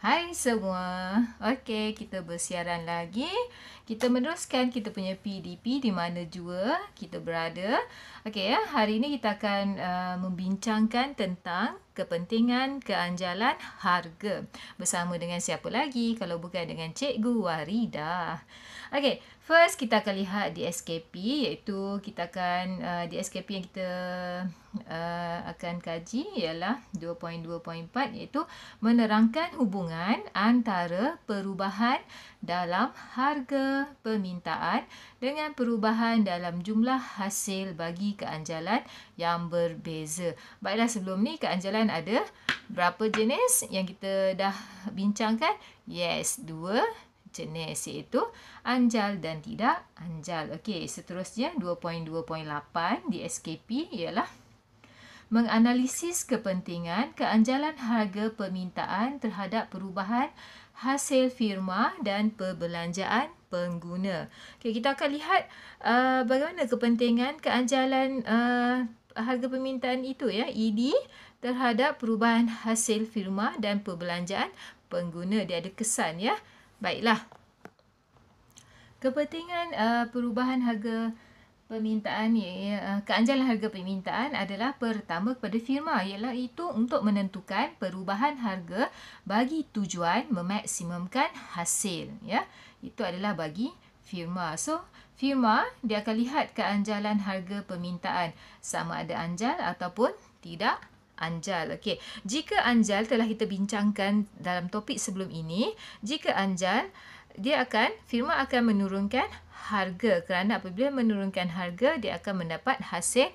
Hai semua. Okey, kita bersiaran lagi. Kita meneruskan kita punya PDP di mana jua kita berada. Okey ya, hari ini kita akan uh, membincangkan tentang kepentingan, keanjalan, harga. Bersama dengan siapa lagi kalau bukan dengan Cikgu Warida. Okey, first kita akan lihat di SKP iaitu kita akan uh, di SKP yang kita uh, akan kaji ialah 2.2.4 iaitu menerangkan hubungan antara perubahan dalam harga permintaan dengan perubahan dalam jumlah hasil bagi keanjalan yang berbeza. Baiklah sebelum ni keanjalan ada berapa jenis yang kita dah bincangkan? Yes, dua jenis iaitu anjal dan tidak anjal. Okey, seterusnya 2.2.8 di SKP ialah menganalisis kepentingan keanjalan harga permintaan terhadap perubahan hasil firma dan perbelanjaan pengguna. Okey, kita akan lihat uh, bagaimana kepentingan keanjalan uh, harga permintaan itu ya ini. E terhadap perubahan hasil firma dan perbelanjaan pengguna dia ada kesan ya. Baiklah. Kepentingan uh, perubahan harga permintaan ya, ya keanjalan harga permintaan adalah pertama kepada firma ialah itu untuk menentukan perubahan harga bagi tujuan memaksimumkan hasil ya. Itu adalah bagi firma. So firma dia akan lihat keanjalan harga permintaan sama ada anjal ataupun tidak anjal. Okey, jika anjal telah kita bincangkan dalam topik sebelum ini, jika anjal dia akan firma akan menurunkan harga kerana apabila menurunkan harga dia akan mendapat hasil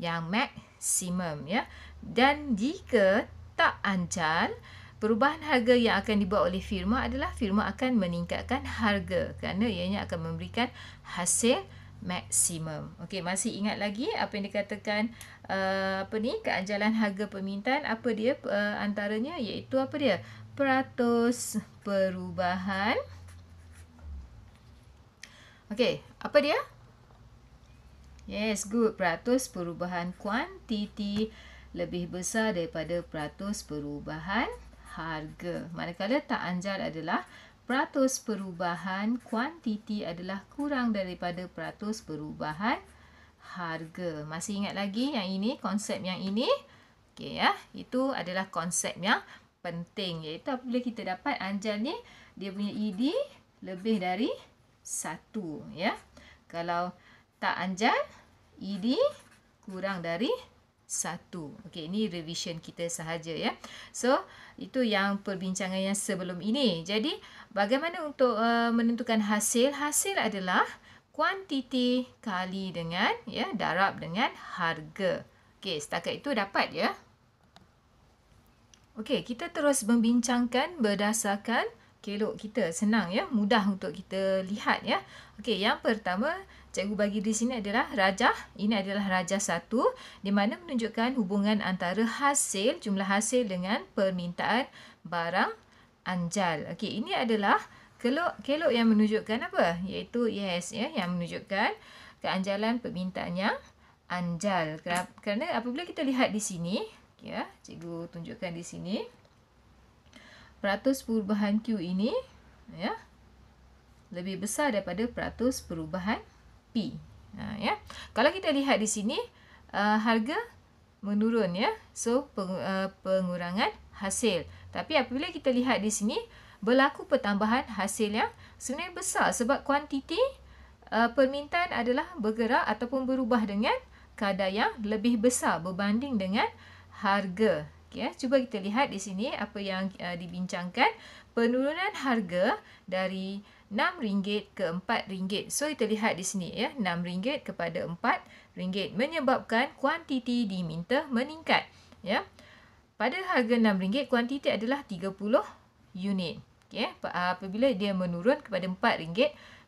yang maksimum ya. Dan jika tak anjal, perubahan harga yang akan dibuat oleh firma adalah firma akan meningkatkan harga kerana ianya akan memberikan hasil maksimum. Okey, masih ingat lagi apa yang dikatakan uh, apa ni keanjalan harga permintaan apa dia uh, antaranya iaitu apa dia? peratus perubahan. Okey, apa dia? Yes, good. Peratus perubahan kuantiti lebih besar daripada peratus perubahan harga. Manakala tak anjal adalah peratus perubahan kuantiti adalah kurang daripada peratus perubahan harga. Masih ingat lagi yang ini, konsep yang ini? Okey ya, itu adalah konsep yang penting iaitu apabila kita dapat anjal ni dia punya ED lebih dari satu ya. Kalau tak anjal, ED kurang dari 1 satu. Okey, ini revision kita sahaja ya. So, itu yang perbincangan yang sebelum ini. Jadi, bagaimana untuk uh, menentukan hasil? Hasil adalah kuantiti kali dengan ya, darab dengan harga. Okey, setakat itu dapat ya. Okey, kita terus membincangkan berdasarkan kelok kita. Senang ya, mudah untuk kita lihat ya. Okey, yang pertama cikgu bagi di sini adalah rajah. Ini adalah rajah satu di mana menunjukkan hubungan antara hasil, jumlah hasil dengan permintaan barang anjal. Okey, ini adalah kelok kelok yang menunjukkan apa? Iaitu yes ya, yang menunjukkan keanjalan permintaan yang anjal. Kerana apabila kita lihat di sini, ya, cikgu tunjukkan di sini peratus perubahan Q ini ya lebih besar daripada peratus perubahan P. Ha, ya. Kalau kita lihat di sini, uh, harga menurun. ya, So, peng, uh, pengurangan hasil. Tapi apabila kita lihat di sini, berlaku pertambahan hasil yang sebenarnya besar. Sebab kuantiti uh, permintaan adalah bergerak ataupun berubah dengan kadar yang lebih besar berbanding dengan harga. Okay, ya. Cuba kita lihat di sini apa yang uh, dibincangkan. Penurunan harga dari RM6 ke RM4. So, kita lihat di sini ya. RM6 kepada RM4 menyebabkan kuantiti diminta meningkat. Ya. Pada harga RM6, kuantiti adalah 30 unit. Okay. Apabila dia menurun kepada RM4,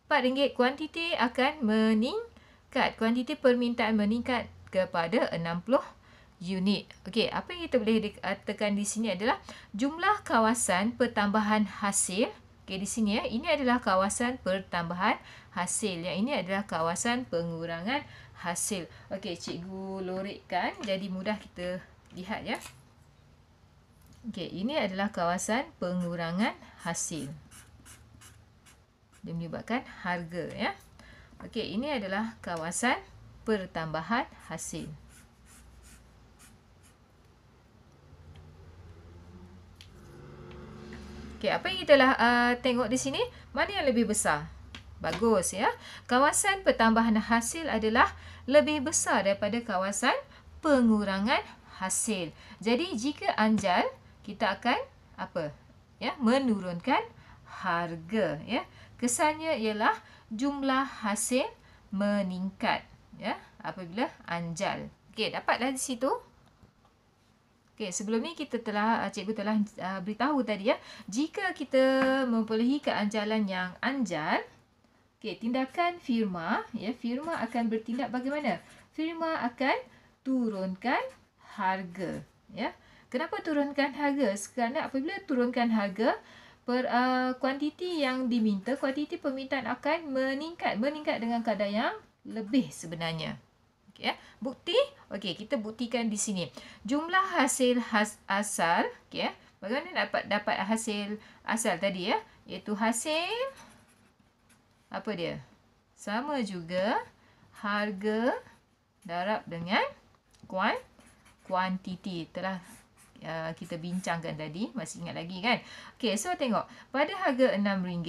RM4 kuantiti akan meningkat. Kuantiti permintaan meningkat kepada 60 unit. Okey, apa yang kita boleh katakan di sini adalah jumlah kawasan pertambahan hasil Okey, di sini ya. Ini adalah kawasan pertambahan hasil. Yang ini adalah kawasan pengurangan hasil. Okey, cikgu lorikkan. Jadi, mudah kita lihat ya. Okey, ini adalah kawasan pengurangan hasil. Dia menyebabkan harga ya. Okey, ini adalah kawasan pertambahan hasil. Okey, apa yang kita lah uh, tengok di sini? Mana yang lebih besar? Bagus ya. Kawasan pertambahan hasil adalah lebih besar daripada kawasan pengurangan hasil. Jadi jika anjal, kita akan apa? Ya, menurunkan harga ya. Kesannya ialah jumlah hasil meningkat ya apabila anjal. Okey, dapatlah di situ. Okay, sebelum ni kita telah uh, cikgu telah uh, beritahu tadi ya, jika kita mempunyai keadaan jalan yang anjal, okay, tindakan firma, ya, firma akan bertindak bagaimana? Firma akan turunkan harga, ya. Kenapa turunkan harga? Sebabnya apabila turunkan harga, per uh, kuantiti yang diminta, kuantiti permintaan akan meningkat, meningkat dengan kadar yang lebih sebenarnya. Okay, ya. Bukti, okay, kita buktikan di sini. Jumlah hasil has asal, okay, ya. bagaimana dapat dapat hasil asal tadi ya? Iaitu hasil, apa dia? Sama juga harga darab dengan kuant kuantiti telah Uh, kita bincangkan tadi Masih ingat lagi kan Okay so tengok Pada harga RM6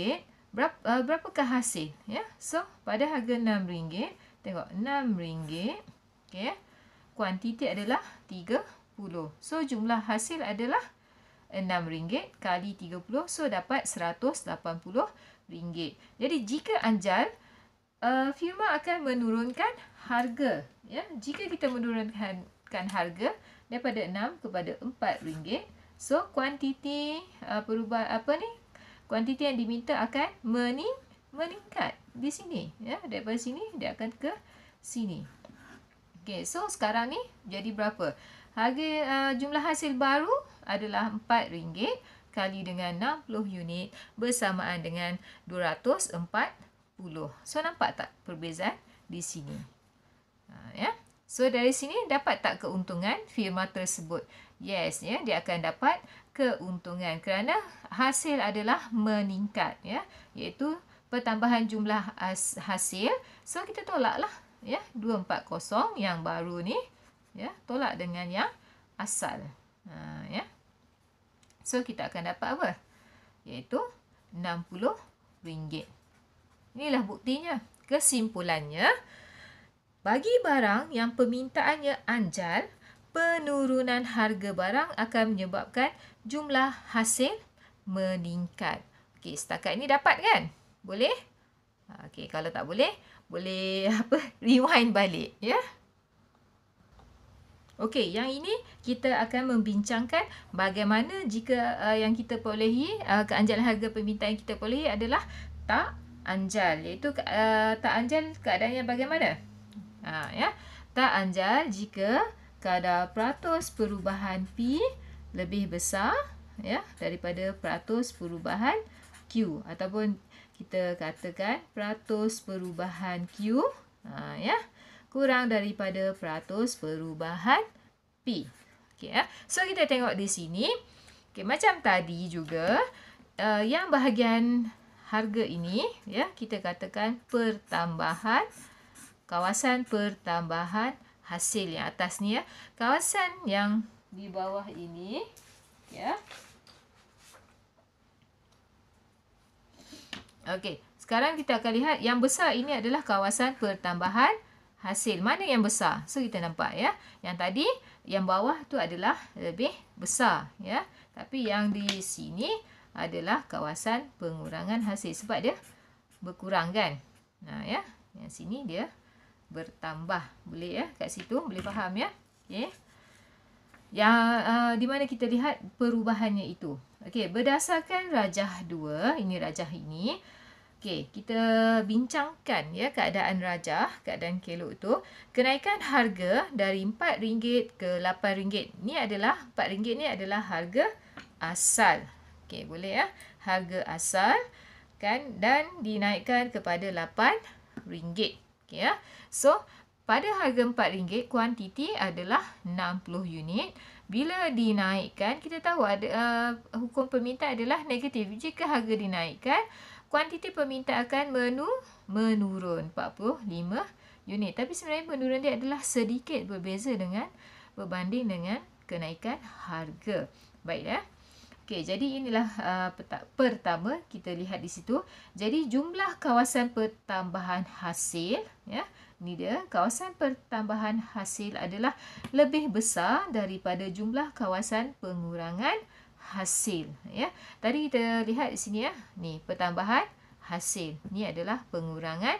berapa, uh, Berapakah hasil Ya yeah? So pada harga RM6 Tengok RM6. Okey. Eh. Kuantiti adalah 30. So jumlah hasil adalah RM6 kali 30. So dapat RM180. Jadi jika anjal, uh, eh, firma akan menurunkan harga. Ya, Jika kita menurunkan harga daripada RM6 kepada RM4. So kuantiti uh, perubahan apa ni? Kuantiti yang diminta akan mening meningkat di sini ya daripada sini dia akan ke sini okey so sekarang ni jadi berapa harga uh, jumlah hasil baru adalah RM4 kali dengan 60 unit bersamaan dengan 240 so nampak tak perbezaan di sini uh, ya yeah. so dari sini dapat tak keuntungan firma tersebut yes ya yeah, dia akan dapat keuntungan kerana hasil adalah meningkat ya iaitu pertambahan jumlah hasil. So kita tolaklah ya 240 yang baru ni ya tolak dengan yang asal. Ha ya. So kita akan dapat apa? iaitu RM60. Inilah buktinya. Kesimpulannya bagi barang yang permintaannya anjal, penurunan harga barang akan menyebabkan jumlah hasil meningkat. Okey, setakat ini dapat kan? Boleh? Okey, kalau tak boleh, boleh apa? rewind balik. ya. Yeah? Okey, yang ini kita akan membincangkan bagaimana jika uh, yang kita perolehi, uh, keanjalan harga permintaan yang kita perolehi adalah tak anjal. Iaitu uh, tak anjal keadaannya bagaimana? Ha, ya? Tak anjal jika kadar peratus perubahan P lebih besar ya daripada peratus perubahan Q ataupun kita katakan peratus perubahan Q ha, ya kurang daripada peratus perubahan P. Okay, ya. So kita tengok di sini. Okay, macam tadi juga uh, yang bahagian harga ini ya kita katakan pertambahan kawasan pertambahan hasil yang atas ni ya. Kawasan yang di bawah ini ya. Okey, sekarang kita akan lihat yang besar ini adalah kawasan pertambahan hasil. Mana yang besar? So kita nampak ya. Yang tadi yang bawah tu adalah lebih besar ya. Tapi yang di sini adalah kawasan pengurangan hasil sebab dia berkurang kan. Nah ya, yang sini dia bertambah. Boleh ya kat situ boleh faham ya. Okey. Yang uh, di mana kita lihat perubahannya itu. Okey, berdasarkan rajah 2, ini rajah ini. Okey, kita bincangkan ya keadaan rajah, keadaan kelok tu. Kenaikan harga dari RM4 ke RM8. Ni adalah RM4 ni adalah harga asal. Okey, boleh ya. Harga asal kan dan dinaikkan kepada RM8. Okey ya. So, pada harga RM4, kuantiti adalah 60 unit. Bila dinaikkan, kita tahu ada uh, hukum peminta adalah negatif. Jika harga dinaikkan, kuantiti peminta akan menu menurun 45 unit. Tapi sebenarnya menurun dia adalah sedikit berbeza dengan berbanding dengan kenaikan harga. Baiklah. Eh? Ya? Okey, jadi inilah uh, pertama kita lihat di situ. Jadi jumlah kawasan pertambahan hasil ya. Ini dia, kawasan pertambahan hasil adalah lebih besar daripada jumlah kawasan pengurangan hasil. Ya, Tadi kita lihat di sini ya. Ni, pertambahan hasil. Ini adalah pengurangan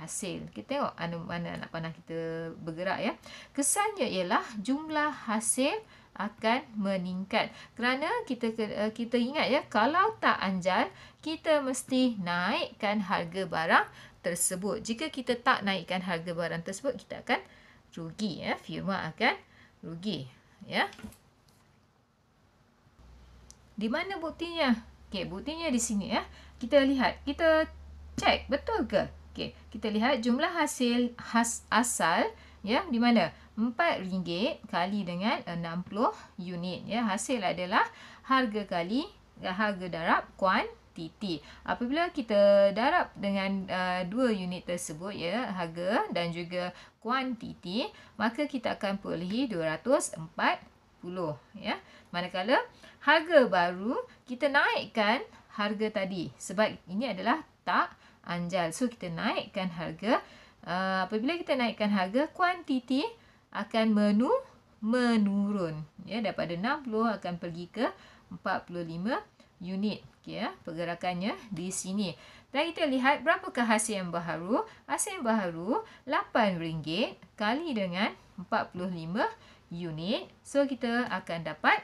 hasil. Kita tengok mana anak panah kita bergerak ya. Kesannya ialah jumlah hasil akan meningkat. Kerana kita eh, kita ingat ya, kalau tak anjal, kita mesti naikkan harga barang tersebut. Jika kita tak naikkan harga barang tersebut, kita akan rugi ya. Firma akan rugi ya. Di mana buktinya? Okey, buktinya di sini ya. Kita lihat, kita cek betul ke? Okey, kita lihat jumlah hasil has asal ya di mana? RM4 kali dengan 60 unit ya. Hasil adalah harga kali harga darab kuant RTT. Apabila kita darab dengan uh, dua unit tersebut ya, harga dan juga kuantiti, maka kita akan peroleh 240 ya. Manakala harga baru kita naikkan harga tadi sebab ini adalah tak anjal. So kita naikkan harga uh, apabila kita naikkan harga kuantiti akan menu menurun ya daripada 60 akan pergi ke 45 unit ya pergerakannya di sini. Dan kita lihat berapakah hasil yang baharu? Hasil yang baharu RM8 kali dengan 45 unit. So kita akan dapat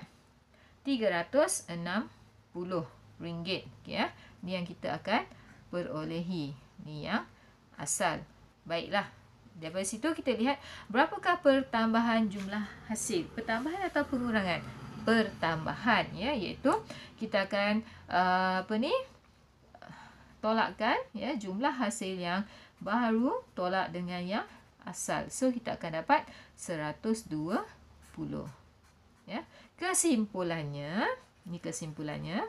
RM360. Okay, ya. Ni yang kita akan perolehi. Ni yang asal. Baiklah. Dari situ kita lihat berapakah pertambahan jumlah hasil. Pertambahan atau pengurangan? pertambahan ya iaitu kita akan uh, apa ni tolakkan ya jumlah hasil yang baru tolak dengan yang asal so kita akan dapat 120 ya kesimpulannya ni kesimpulannya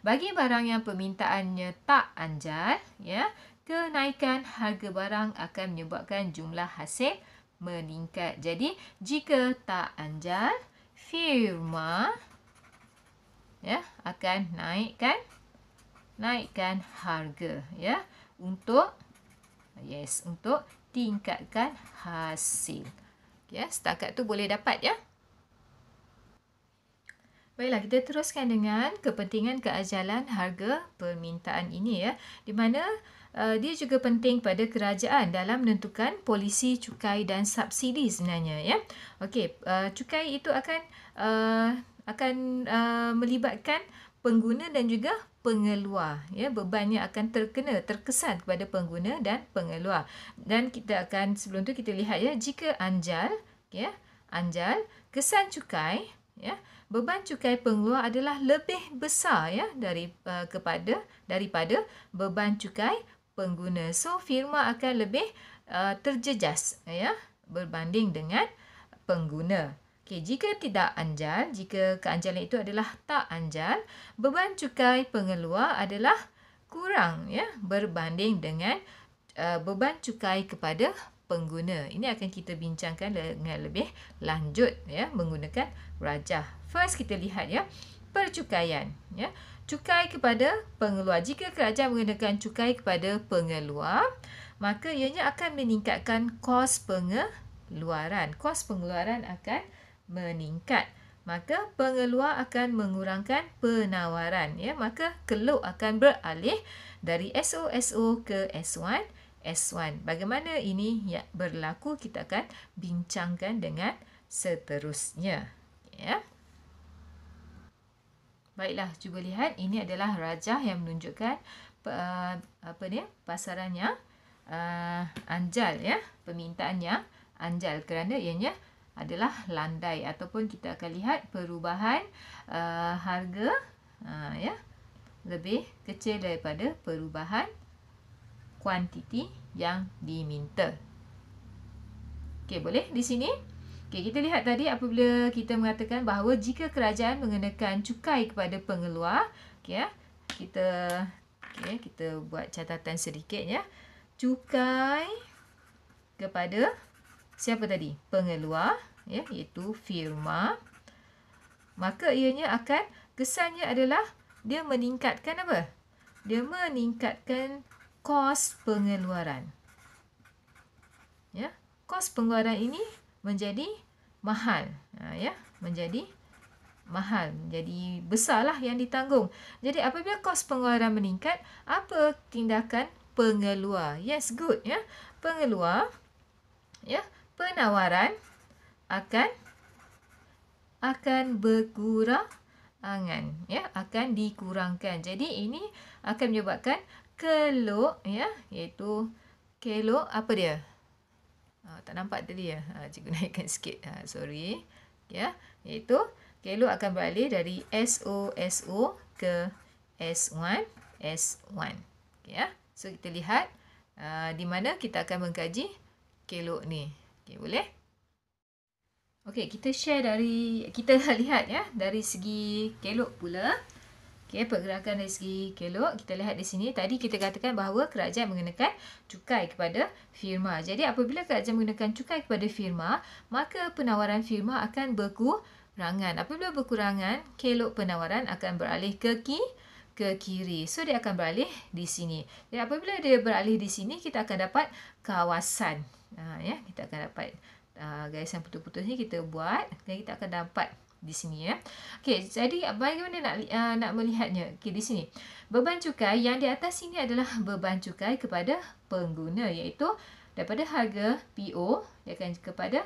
bagi barang yang permintaannya tak anjal ya kenaikan harga barang akan menyebabkan jumlah hasil meningkat jadi jika tak anjal Firma, ya akan naikkan naikkan harga ya untuk yes untuk tingkatkan hasil ya setakat tu boleh dapat ya Baiklah, kita teruskan dengan kepentingan keajalan harga permintaan ini ya. Di mana Uh, dia juga penting pada kerajaan dalam menentukan polisi cukai dan subsidi sebenarnya ya. Okey, uh, cukai itu akan uh, akan uh, melibatkan pengguna dan juga pengeluar ya bebannya akan terkena terkesan kepada pengguna dan pengeluar dan kita akan sebelum tu kita lihat ya jika anjal ya anjal kesan cukai ya beban cukai pengeluar adalah lebih besar ya dari uh, kepada daripada beban cukai pengguna. So firma akan lebih uh, terjejas ya berbanding dengan pengguna. Okey, jika tidak anjal, jika keanjalan itu adalah tak anjal, beban cukai pengeluar adalah kurang ya berbanding dengan uh, beban cukai kepada pengguna. Ini akan kita bincangkan dengan lebih lanjut ya menggunakan rajah. First kita lihat ya percukaian ya cukai kepada pengeluar. Jika kerajaan mengenakan cukai kepada pengeluar, maka ianya akan meningkatkan kos pengeluaran. Kos pengeluaran akan meningkat. Maka pengeluar akan mengurangkan penawaran. Ya, maka keluk akan beralih dari SOSO ke S1. S1. Bagaimana ini ya berlaku kita akan bincangkan dengan seterusnya. Ya. Yeah. Baiklah, cuba lihat. Ini adalah rajah yang menunjukkan uh, apa ni? pasarannya uh, anjal. ya, Permintaannya anjal kerana ianya adalah landai. Ataupun kita akan lihat perubahan uh, harga uh, ya lebih kecil daripada perubahan kuantiti yang diminta. Okey, boleh di sini? Okay, kita lihat tadi apabila kita mengatakan bahawa jika kerajaan mengenakan cukai kepada pengeluar, okay, ya, kita okay, kita buat catatan sedikit ya. Cukai kepada siapa tadi? Pengeluar, ya, iaitu firma. Maka ianya akan kesannya adalah dia meningkatkan apa? Dia meningkatkan kos pengeluaran. Ya, kos pengeluaran ini menjadi mahal. Ha, ya, menjadi mahal. Jadi besarlah yang ditanggung. Jadi apabila kos pengeluaran meningkat, apa tindakan pengeluar? Yes, good ya. Pengeluar ya, penawaran akan akan berkurang angan ya akan dikurangkan. Jadi ini akan menyebabkan kelok ya iaitu kelok apa dia? Uh, tak nampak tadi ya. Uh, cikgu naikkan sikit. Uh, sorry. Ya. Yeah. Iaitu kelo akan balik dari SO SO ke S1 S1. Ya. Okay, yeah. So kita lihat uh, di mana kita akan mengkaji Kelu ni. Okey boleh? Okey, kita share dari kita lihat ya dari segi Kelu pula. Okay, pergerakan dari segi kelok, kita lihat di sini. Tadi kita katakan bahawa kerajaan mengenakan cukai kepada firma. Jadi, apabila kerajaan mengenakan cukai kepada firma, maka penawaran firma akan berkurangan. Apabila berkurangan, kelok penawaran akan beralih ke ki ke kiri. So, dia akan beralih di sini. Jadi, apabila dia beralih di sini, kita akan dapat kawasan. Ha, ya, Kita akan dapat uh, garis yang putus-putus ni kita buat. Dan kita akan dapat di sini ya. Okey, jadi bagaimana nak uh, nak melihatnya? Okey, di sini. Beban cukai yang di atas sini adalah beban cukai kepada pengguna iaitu daripada harga PO dia akan kepada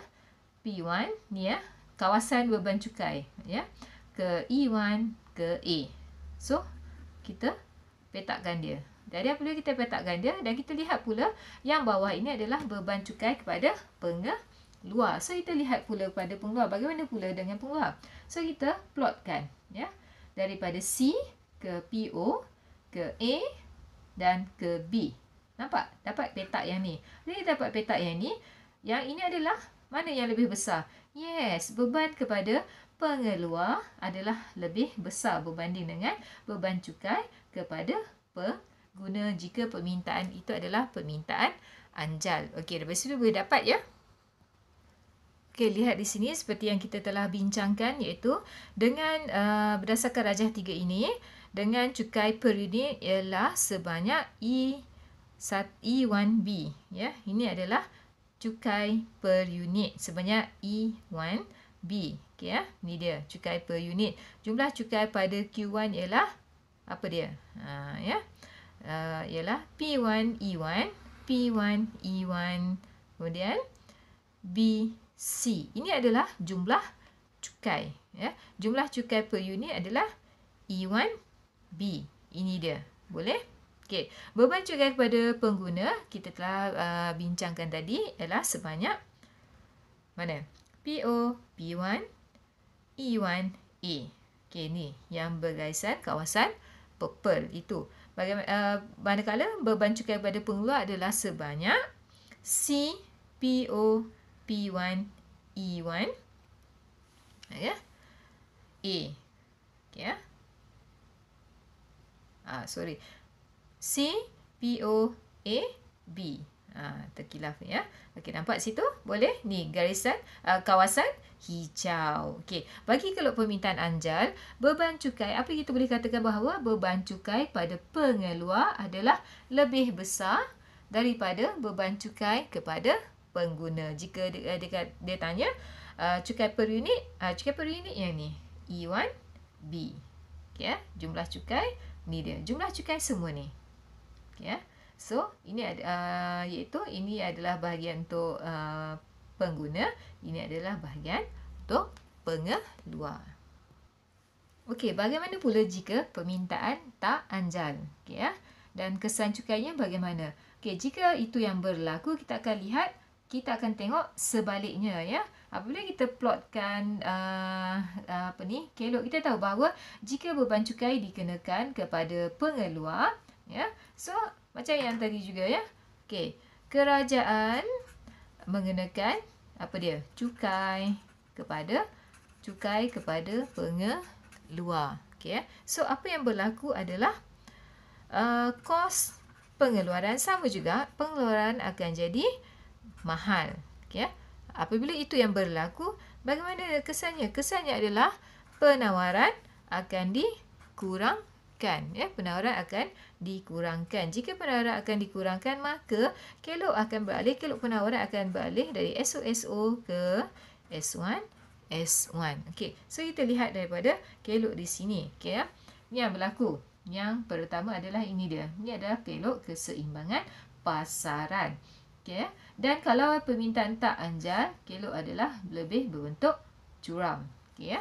P1 ni ya, kawasan beban cukai ya. Ke E1 ke A. So, kita petakkan dia. Jadi apabila kita petakkan dia dan kita lihat pula yang bawah ini adalah beban cukai kepada pengguna luar. So kita lihat pula pada pengeluar bagaimana pula dengan pengeluar. So kita plotkan ya daripada C ke PO ke A dan ke B. Nampak? Dapat petak yang ni. Jadi dapat petak yang ni. Yang ini adalah mana yang lebih besar? Yes, beban kepada pengeluar adalah lebih besar berbanding dengan beban cukai kepada pengguna jika permintaan itu adalah permintaan anjal. Okey, lepas itu boleh dapat ya. Okay, lihat di sini seperti yang kita telah bincangkan iaitu dengan uh, berdasarkan rajah tiga ini dengan cukai per unit ialah sebanyak E sat E1B ya yeah, ini adalah cukai per unit sebanyak E1B okey yeah, ni dia cukai per unit jumlah cukai pada Q1 ialah apa dia ha ya yeah. uh, ialah P1 E1 P1 E1 kemudian B C. Ini adalah jumlah cukai. Ya. Jumlah cukai per unit adalah E1B. Ini dia. Boleh? Okey. Beban cukai kepada pengguna kita telah uh, bincangkan tadi ialah sebanyak mana? PO, B1, E1, A. Okey ni yang bergaisan kawasan purple itu. Bagaimana uh, manakala beban cukai kepada pengeluar adalah sebanyak C, PO, P1, E1. Okay. A. Okay. Ah, sorry. C, P, O, A, B. Ah, terkilaf ya. Okey, nampak situ? Boleh? Ni garisan uh, kawasan hijau. Okey, bagi kalau permintaan anjal, beban cukai, apa kita boleh katakan bahawa beban cukai pada pengeluar adalah lebih besar daripada beban cukai kepada pengguna. Jika dia, eh, dia, dia tanya uh, cukai per unit, uh, ah, cukai per unit yang ni E1, B. Okay, uh, jumlah cukai ni dia. Jumlah cukai semua ni. Okay, uh. So, ini ada, uh, iaitu ini adalah bahagian untuk uh, pengguna. Ini adalah bahagian untuk pengeluar. Okey, bagaimana pula jika permintaan tak anjal? Okey, ya. Dan kesan cukainya bagaimana? Okey, jika itu yang berlaku, kita akan lihat kita akan tengok sebaliknya ya. Apabila kita plotkan uh, apa ni kelok kita tahu bahawa jika beban cukai dikenakan kepada pengeluar ya. So macam yang tadi juga ya. Okey, kerajaan mengenakan apa dia? Cukai kepada cukai kepada pengeluar. Okey ya. So apa yang berlaku adalah uh, kos pengeluaran sama juga pengeluaran akan jadi mahal. Okay. Ya. Apabila itu yang berlaku, bagaimana kesannya? Kesannya adalah penawaran akan dikurangkan. Ya. Penawaran akan dikurangkan. Jika penawaran akan dikurangkan, maka kelok akan balik. Kelok penawaran akan balik dari SOSO ke S1, S1. Okay. So, kita lihat daripada kelok di sini. Okay, ya. Ini yang berlaku. Yang pertama adalah ini dia. Ini adalah kelok keseimbangan pasaran. Okay. Dan kalau permintaan tak anjal, kelok adalah lebih berbentuk curam. Okay, ya.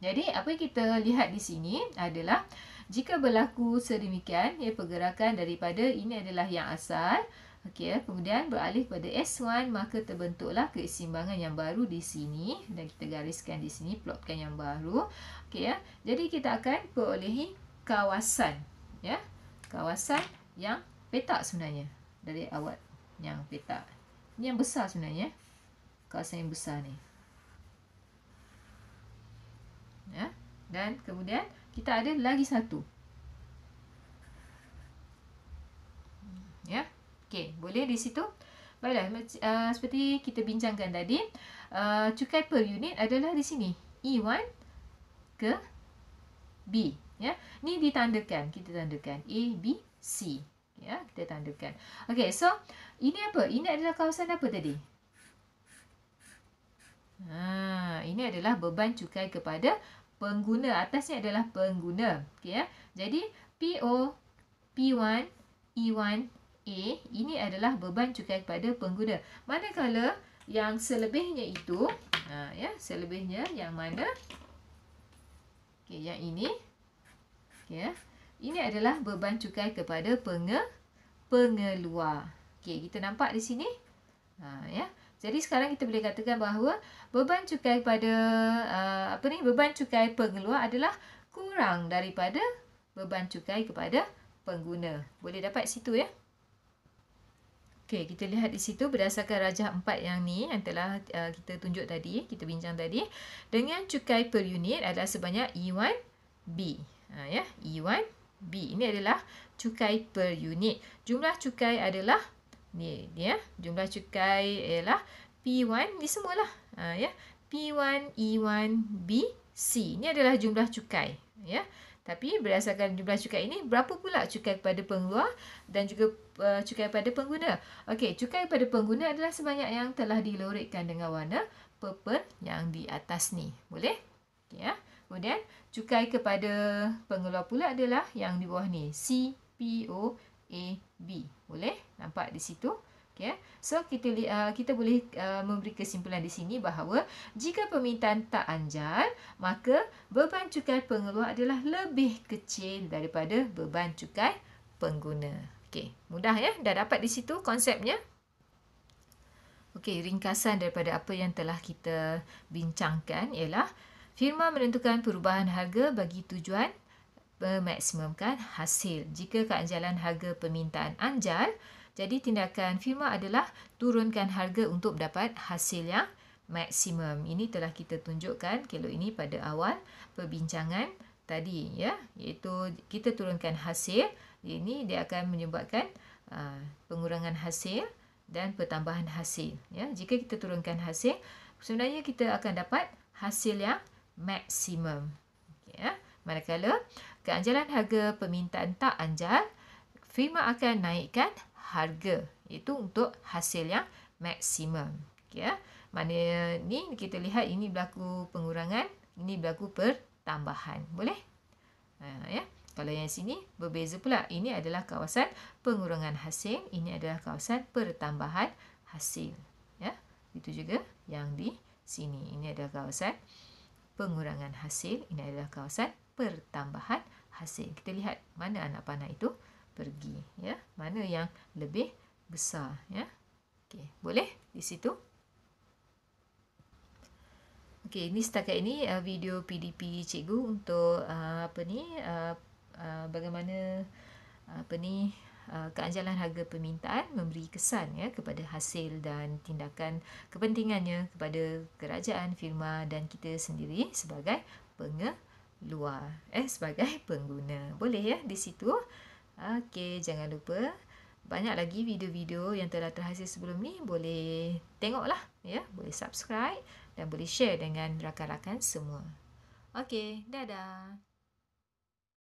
Jadi, apa yang kita lihat di sini adalah jika berlaku sedemikian, ya, pergerakan daripada ini adalah yang asal, okay, ya, kemudian beralih pada S1, maka terbentuklah keseimbangan yang baru di sini. Dan kita gariskan di sini, plotkan yang baru. Okay, ya. Jadi, kita akan perolehi kawasan. Ya. Kawasan yang petak sebenarnya dari awal yang petak. ini yang besar sebenarnya. Eh. Kawasan yang besar ni. Ya. Dan kemudian kita ada lagi satu. Ya. Okey, boleh di situ. Baiklah, uh, seperti kita bincangkan tadi, uh, cukai per unit adalah di sini. E1 ke B. Ya. Ni ditandakan, kita tandakan A B C ya kita tandukan Okay, so ini apa ini adalah kawasan apa tadi ha ini adalah beban cukai kepada pengguna atasnya adalah pengguna okey ya jadi PO P1 E1 A ini adalah beban cukai kepada pengguna manakala yang selebihnya itu ha ya selebihnya yang mana Okay, yang ini Okay. ya ini adalah beban cukai kepada penge, pengeluar. Okey, kita nampak di sini. Ha, ya. Jadi sekarang kita boleh katakan bahawa beban cukai kepada uh, apa ni? Beban cukai pengeluar adalah kurang daripada beban cukai kepada pengguna. Boleh dapat situ ya. Okey, kita lihat di situ berdasarkan rajah 4 yang ni yang telah uh, kita tunjuk tadi, kita bincang tadi, dengan cukai per unit adalah sebanyak E1B. Ha, ya, E1B. B. Ini adalah cukai per unit. Jumlah cukai adalah ni dia. Ya. Jumlah cukai ialah P1 ni semualah. Ha, ya. P1, E1, B, C. Ini adalah jumlah cukai. Ya. Tapi berdasarkan jumlah cukai ini, berapa pula cukai kepada pengeluar dan juga uh, cukai kepada pengguna? Okey, cukai kepada pengguna adalah sebanyak yang telah dilorikkan dengan warna purple yang di atas ni. Boleh? Okey, ya. Kemudian cukai kepada pengeluar pula adalah yang di bawah ni. C, P, O, A, B. Boleh? Nampak di situ? Okay. Eh? So, kita uh, kita boleh uh, memberi kesimpulan di sini bahawa jika permintaan tak anjal, maka beban cukai pengeluar adalah lebih kecil daripada beban cukai pengguna. Okay, mudah ya. Dah dapat di situ konsepnya. Okey, ringkasan daripada apa yang telah kita bincangkan ialah Firma menentukan perubahan harga bagi tujuan memaksimumkan hasil. Jika keanjalan harga permintaan anjal, jadi tindakan firma adalah turunkan harga untuk dapat hasil yang maksimum. Ini telah kita tunjukkan kalau ini pada awal perbincangan tadi ya iaitu kita turunkan hasil ini dia akan menyebabkan uh, pengurangan hasil dan pertambahan hasil ya jika kita turunkan hasil sebenarnya kita akan dapat hasil yang maksimum. Ya, manakala keanjalan harga permintaan tak anjal, firma akan naikkan harga. Itu untuk hasil yang maksimum. Ya, mana ni kita lihat ini berlaku pengurangan, ini berlaku pertambahan. Boleh? Ha, ya. Kalau yang sini berbeza pula. Ini adalah kawasan pengurangan hasil, ini adalah kawasan pertambahan hasil. Ya, itu juga yang di sini. Ini adalah kawasan pengurangan hasil. Ini adalah kawasan pertambahan hasil. Kita lihat mana anak panah itu pergi, ya. Mana yang lebih besar, ya. Okey, boleh di situ. Okey, ini setakat ini uh, video PDP cikgu untuk uh, apa ni? Uh, bagaimana apa ni? Uh, keanjalan harga permintaan memberi kesan ya kepada hasil dan tindakan kepentingannya kepada kerajaan firma dan kita sendiri sebagai pengeluar eh sebagai pengguna boleh ya di situ okey jangan lupa banyak lagi video-video yang telah terhasil sebelum ni boleh tengoklah ya boleh subscribe dan boleh share dengan rakan-rakan semua okey dadah